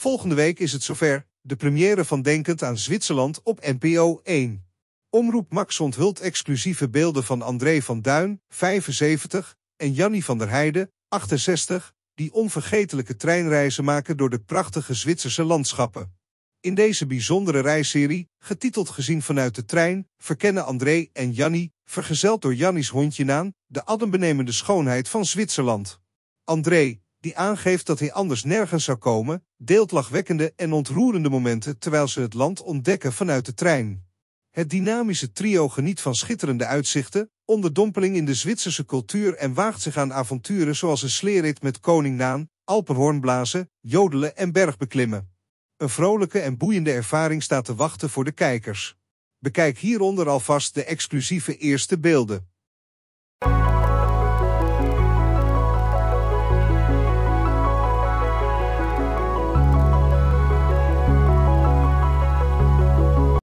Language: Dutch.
Volgende week is het zover, de première van Denkend aan Zwitserland op NPO 1. Omroep Max onthult exclusieve beelden van André van Duin, 75, en Jannie van der Heijden, 68, die onvergetelijke treinreizen maken door de prachtige Zwitserse landschappen. In deze bijzondere reisserie, getiteld Gezien vanuit de trein, verkennen André en Jannie, vergezeld door Jannies hondje Naan, de adembenemende schoonheid van Zwitserland. André, die aangeeft dat hij anders nergens zou komen, deelt lachwekkende en ontroerende momenten terwijl ze het land ontdekken vanuit de trein. Het dynamische trio geniet van schitterende uitzichten, onderdompeling in de Zwitserse cultuur en waagt zich aan avonturen zoals een sleerrit met koning Naan, alpenhoornblazen, jodelen en bergbeklimmen. Een vrolijke en boeiende ervaring staat te wachten voor de kijkers. Bekijk hieronder alvast de exclusieve eerste beelden.